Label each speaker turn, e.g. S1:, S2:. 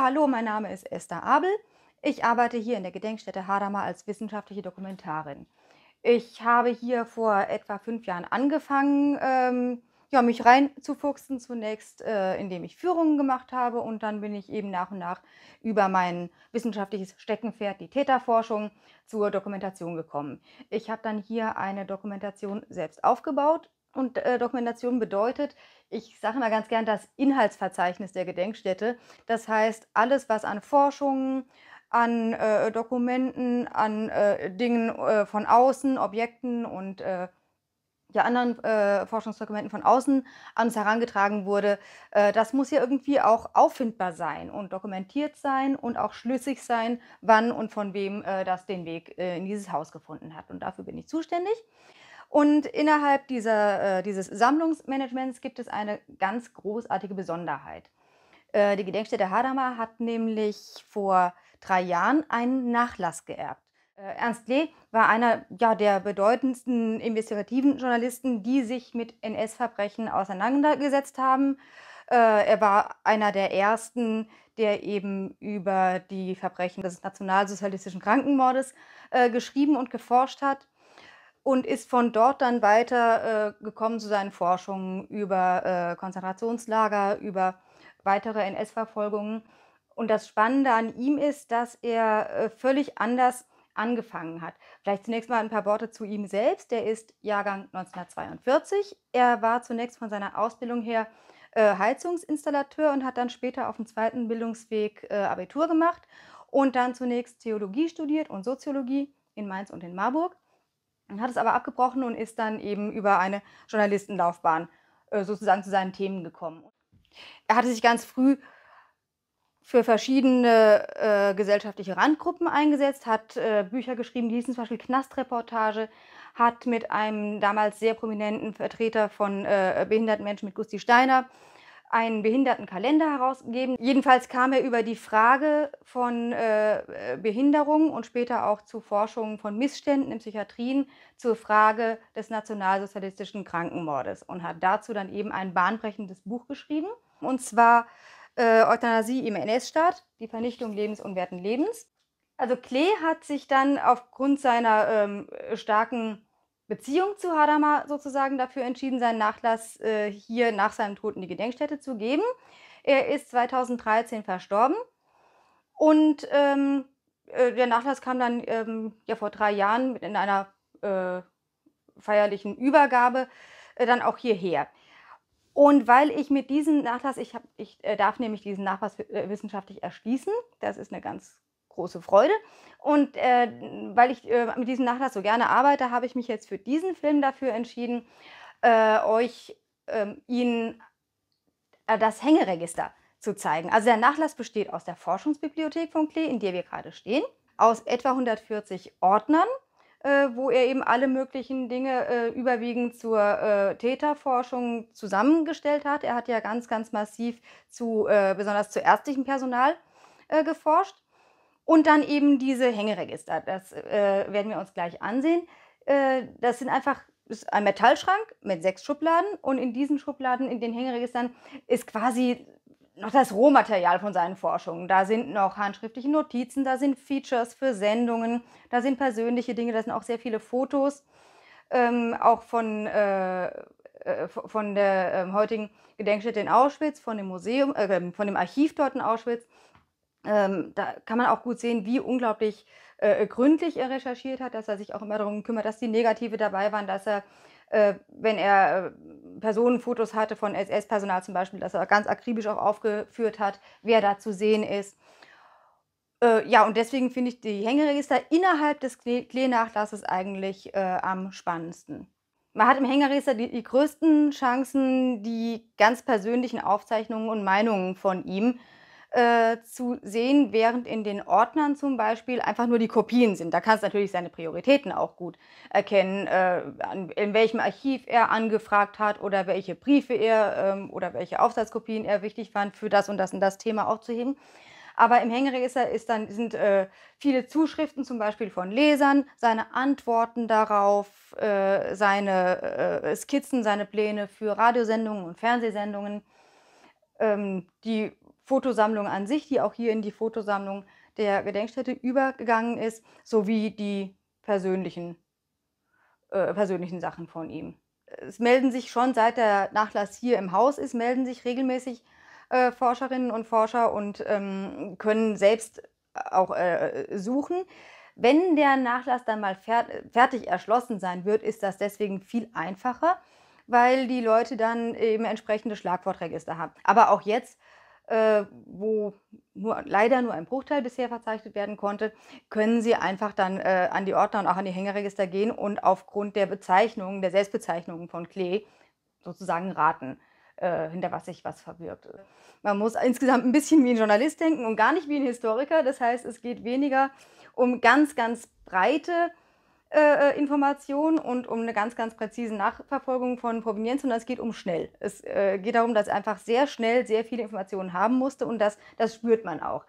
S1: Hallo, mein Name ist Esther Abel. Ich arbeite hier in der Gedenkstätte Hadamar als wissenschaftliche Dokumentarin. Ich habe hier vor etwa fünf Jahren angefangen, ähm, ja, mich reinzufuchsen, zunächst äh, indem ich Führungen gemacht habe und dann bin ich eben nach und nach über mein wissenschaftliches Steckenpferd, die Täterforschung, zur Dokumentation gekommen. Ich habe dann hier eine Dokumentation selbst aufgebaut, und äh, Dokumentation bedeutet, ich sage immer ganz gern, das Inhaltsverzeichnis der Gedenkstätte. Das heißt, alles, was an Forschungen, an äh, Dokumenten, an äh, Dingen äh, von außen, Objekten und äh, ja, anderen äh, Forschungsdokumenten von außen an uns herangetragen wurde, äh, das muss ja irgendwie auch auffindbar sein und dokumentiert sein und auch schlüssig sein, wann und von wem äh, das den Weg äh, in dieses Haus gefunden hat. Und dafür bin ich zuständig. Und innerhalb dieser, äh, dieses Sammlungsmanagements gibt es eine ganz großartige Besonderheit. Äh, die Gedenkstätte Hadamar hat nämlich vor drei Jahren einen Nachlass geerbt. Äh, Ernst Lee war einer ja, der bedeutendsten investigativen Journalisten, die sich mit NS-Verbrechen auseinandergesetzt haben. Äh, er war einer der ersten, der eben über die Verbrechen des nationalsozialistischen Krankenmordes äh, geschrieben und geforscht hat und ist von dort dann weiter äh, gekommen zu seinen Forschungen über äh, Konzentrationslager, über weitere NS-Verfolgungen. Und das Spannende an ihm ist, dass er äh, völlig anders angefangen hat. Vielleicht zunächst mal ein paar Worte zu ihm selbst. Der ist Jahrgang 1942. Er war zunächst von seiner Ausbildung her äh, Heizungsinstallateur und hat dann später auf dem zweiten Bildungsweg äh, Abitur gemacht und dann zunächst Theologie studiert und Soziologie in Mainz und in Marburg hat es aber abgebrochen und ist dann eben über eine Journalistenlaufbahn äh, sozusagen zu seinen Themen gekommen. Er hatte sich ganz früh für verschiedene äh, gesellschaftliche Randgruppen eingesetzt, hat äh, Bücher geschrieben, die hießen zum Beispiel Knastreportage, hat mit einem damals sehr prominenten Vertreter von äh, behinderten Menschen, mit Gusti Steiner, einen Behindertenkalender herausgegeben. Jedenfalls kam er über die Frage von äh, äh, Behinderung und später auch zu Forschungen von Missständen in Psychiatrien zur Frage des nationalsozialistischen Krankenmordes und hat dazu dann eben ein bahnbrechendes Buch geschrieben. Und zwar äh, Euthanasie im NS-Staat, die Vernichtung lebensunwerten Lebens. Also Klee hat sich dann aufgrund seiner ähm, starken Beziehung zu Hadamar sozusagen dafür entschieden, seinen Nachlass äh, hier nach seinem Tod in die Gedenkstätte zu geben. Er ist 2013 verstorben und ähm, äh, der Nachlass kam dann ähm, ja vor drei Jahren in einer äh, feierlichen Übergabe äh, dann auch hierher. Und weil ich mit diesem Nachlass, ich, hab, ich äh, darf nämlich diesen Nachlass äh, wissenschaftlich erschließen, das ist eine ganz große Freude. Und äh, weil ich äh, mit diesem Nachlass so gerne arbeite, habe ich mich jetzt für diesen Film dafür entschieden, äh, euch ähm, Ihnen äh, das Hängeregister zu zeigen. Also der Nachlass besteht aus der Forschungsbibliothek von Klee, in der wir gerade stehen, aus etwa 140 Ordnern, äh, wo er eben alle möglichen Dinge äh, überwiegend zur Täterforschung zusammengestellt hat. Er hat ja ganz, ganz massiv zu, besonders zu ärztlichem Personal geforscht und dann eben diese Hängeregister, das äh, werden wir uns gleich ansehen. Äh, das sind einfach ist ein Metallschrank mit sechs Schubladen und in diesen Schubladen, in den Hängeregistern, ist quasi noch das Rohmaterial von seinen Forschungen. Da sind noch handschriftliche Notizen, da sind Features für Sendungen, da sind persönliche Dinge, da sind auch sehr viele Fotos, ähm, auch von, äh, äh, von der äh, heutigen Gedenkstätte in Auschwitz, von dem Museum, äh, von dem Archiv dort in Auschwitz ähm, da kann man auch gut sehen, wie unglaublich äh, gründlich er recherchiert hat, dass er sich auch immer darum kümmert, dass die Negative dabei waren, dass er, äh, wenn er äh, Personenfotos hatte von SS-Personal zum Beispiel, dass er ganz akribisch auch aufgeführt hat, wer da zu sehen ist. Äh, ja, und deswegen finde ich die Hängeregister innerhalb des Klee-Nachlasses eigentlich äh, am spannendsten. Man hat im Hängeregister die, die größten Chancen, die ganz persönlichen Aufzeichnungen und Meinungen von ihm äh, äh, zu sehen, während in den Ordnern zum Beispiel einfach nur die Kopien sind. Da kannst du natürlich seine Prioritäten auch gut erkennen, äh, in welchem Archiv er angefragt hat oder welche Briefe er ähm, oder welche Aufsatzkopien er wichtig fand, für das und das und das Thema aufzuheben. Aber im Hängeregister ist dann, sind äh, viele Zuschriften, zum Beispiel von Lesern, seine Antworten darauf, äh, seine äh, Skizzen, seine Pläne für Radiosendungen und Fernsehsendungen. Ähm, die Fotosammlung an sich, die auch hier in die Fotosammlung der Gedenkstätte übergegangen ist, sowie die persönlichen, äh, persönlichen Sachen von ihm. Es melden sich schon, seit der Nachlass hier im Haus ist, melden sich regelmäßig äh, Forscherinnen und Forscher und ähm, können selbst auch äh, suchen. Wenn der Nachlass dann mal fer fertig erschlossen sein wird, ist das deswegen viel einfacher, weil die Leute dann eben entsprechende Schlagwortregister haben. Aber auch jetzt äh, wo nur, leider nur ein Bruchteil bisher verzeichnet werden konnte, können Sie einfach dann äh, an die Ordner und auch an die Hängeregister gehen und aufgrund der Bezeichnungen, der Selbstbezeichnungen von Klee sozusagen raten äh, hinter was sich was verbirgt. Man muss insgesamt ein bisschen wie ein Journalist denken und gar nicht wie ein Historiker. Das heißt, es geht weniger um ganz, ganz breite äh, äh Information und um eine ganz, ganz präzise Nachverfolgung von Provenienz, sondern es geht um schnell. Es äh, geht darum, dass einfach sehr schnell sehr viele Informationen haben musste und das, das spürt man auch.